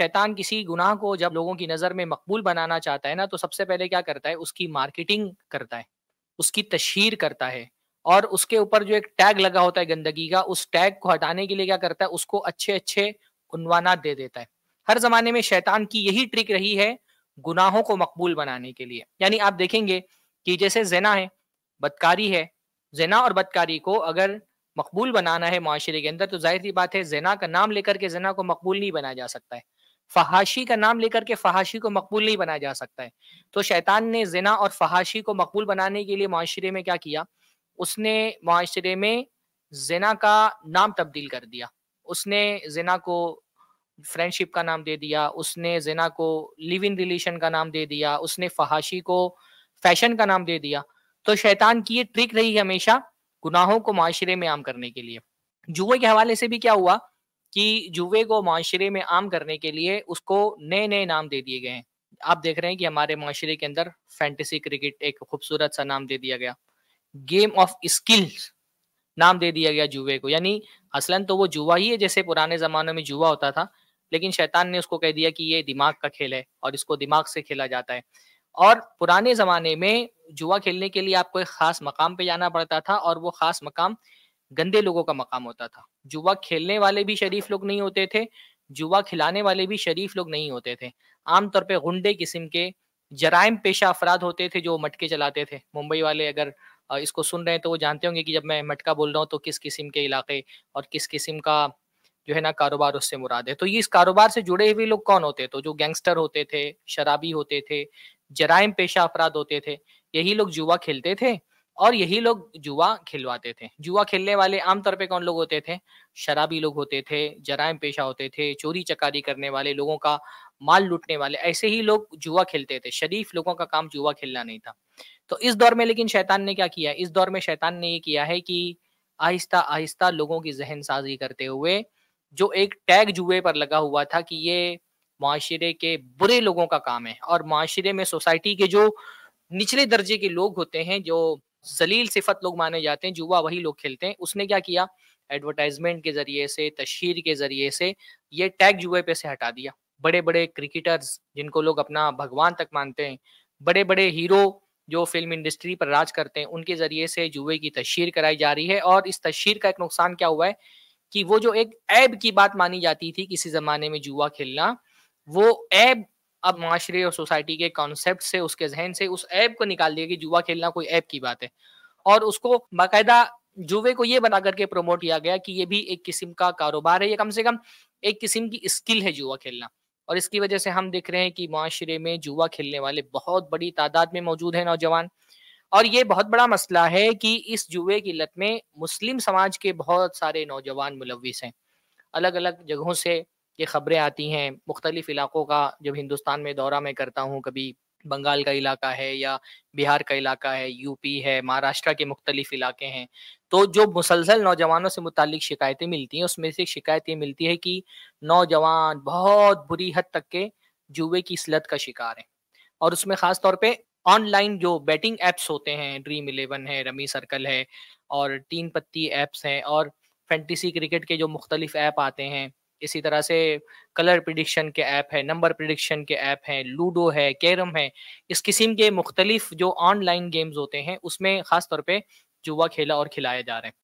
शैतान किसी गुनाह को जब लोगों की नज़र में मकबूल बनाना चाहता है ना तो सबसे पहले क्या करता है उसकी मार्केटिंग करता है उसकी तशहर करता है और उसके ऊपर जो एक टैग लगा होता है गंदगी का उस टैग को हटाने के लिए क्या करता है उसको अच्छे अच्छे उनवाना दे देता है हर जमाने में शैतान की यही ट्रिक रही है गुनाहों को मकबूल बनाने के लिए यानी आप देखेंगे कि जैसे जेना है बदकारी है जेना और बदकारी को अगर मकबूल बनाना है माशरे के अंदर तो जाहिर सी बात है जेना का नाम लेकर के जेना को मकबूल नहीं बनाया जा सकता है फहाशी का नाम लेकर के फहाशी को मकबूल नहीं बनाया जा सकता है तो शैतान ने जिना और फहाशी को मकबूल बनाने के लिए माशरे में क्या किया उसने माशरे में जिना का नाम तब्दील कर दिया उसने जिना को फ्रेंडशिप का नाम दे दिया उसने जिना को लिव इन रिलेशन का नाम दे दिया उसने फहाशी को फैशन का नाम दे दिया तो शैतान की ये ट्रिक रही हमेशा गुनाहों को माशरे में आम करने के लिए जुए के हवाले से भी क्या हुआ कि जुवे को माशरे में आम करने के लिए उसको नए नए नाम दे दिए गए हैं आप देख रहे हैं कि हमारे माशरे के अंदर फैंटेसी क्रिकेट एक खूबसूरत सा नाम दे दिया गया गेम ऑफ स्किल्स नाम दे दिया गया जुए को यानी असलन तो वो जुआ ही है जैसे पुराने जमानों में जुआ होता था लेकिन शैतान ने उसको कह दिया कि ये दिमाग का खेल है और इसको दिमाग से खेला जाता है और पुराने जमाने में जुआ खेलने के लिए आपको एक खास मकाम पे जाना पड़ता था और वो खास मकाम गंदे लोगों का मकाम होता था जुआ खेलने वाले भी शरीफ लोग नहीं होते थे जुआ खिलाने वाले भी शरीफ लोग नहीं होते थे आमतौर पर गुंडे किस्म के जराइम पेशा अफराद होते थे जो मटके चलाते थे मुंबई वाले अगर इसको सुन रहे हैं तो वो जानते होंगे कि जब मैं मटका बोल रहा हूँ तो किस किस्म के इलाके और किस किस्म का जो है ना कारोबार उससे मुराद है तो ये इस कारोबार से जुड़े हुए लोग कौन होते तो जो गैंगस्टर होते थे शराबी होते थे जराइम पेशा अफराद होते थे यही लोग जुआ खेलते थे और यही लोग जुआ खिलवाते थे जुआ खेलने वाले आमतौर पे कौन लोग होते थे शराबी लोग होते थे जराय पेशा होते थे चोरी चकारी करने वाले लोगों का माल लूटने वाले ऐसे ही लोग जुआ खेलते थे शरीफ लोगों का काम जुआ खेलना नहीं था तो इस दौर में लेकिन शैतान ने क्या किया इस दौर में शैतान ने ये किया है कि आहिस्ता आहिस्ता लोगों की जहन साजी करते हुए जो एक टैग जुए पर लगा हुआ था कि ये माशरे के बुरे लोगों का काम है और माशरे में सोसाइटी के जो निचले दर्जे के लोग होते हैं जो जलील सिफत लोग माने जाते हैं जुआ वही लोग खेलते हैं उसने क्या किया एडवर्टाइजमेंट के जरिए से तशहर के जरिए से ये टैग जुए पे से हटा दिया बड़े बड़े क्रिकेटर्स जिनको लोग अपना भगवान तक मानते हैं बड़े बड़े हीरो जो फिल्म इंडस्ट्री पर राज करते हैं उनके जरिए से जुए की तशहर कराई जा रही है और इस तशहर का एक नुकसान क्या हुआ है कि वो जो एक ऐब की बात मानी जाती थी किसी जमाने में जुआ खेलना वो ऐब अब माशरे और सोसाइटी के कॉन्सेप्ट से उसके जहन से उस ऐप को निकाल दिया कि जुआ खेलना कोई ऐप की बात है और उसको बाकायदा जुवे को ये बना करके प्रमोट किया गया कि ये भी एक किस्म का कारोबार है या कम से कम एक किस्म की स्किल है जुआ खेलना और इसकी वजह से हम देख रहे हैं कि माशरे में जुआ खेलने वाले बहुत बड़ी तादाद में मौजूद है नौजवान और ये बहुत बड़ा मसला है कि इस जुए की लत में मुस्लिम समाज के बहुत सारे नौजवान मुलविस हैं अलग अलग जगहों से ये खबरें आती हैं मुख्तलिफ इलाक़ों का जब हिंदुस्तान में दौरा मैं करता हूँ कभी बंगाल का इलाका है या बिहार का इलाका है यूपी है महाराष्ट्र के मुख्तलिफ इलाके हैं तो जो मुसलसल नौजवानों से मुतलिक शिकायतें मिलती हैं उसमें से शिकायत ये मिलती है कि नौजवान बहुत बुरी हद तक के जुए की स्लत का शिकार है और उसमें ख़ास तौर पे ऑनलाइन जो बैटिंग एप्स होते हैं ड्रीम इलेवन है रमी सर्कल है और तीन पत्ती एप्स हैं और फैंटेसी क्रिकेट के जो मुख्तलिफ ऐप आते हैं इसी तरह से कलर प्रडिक्शन के ऐप है नंबर प्रडिक्शन के ऐप हैं लूडो है कैरम है इस किस्म के मुख्तलिफ जो ऑनलाइन गेम्स होते हैं उसमें ख़ास तौर पर जुआ खेला और खिलाया जा रहे हैं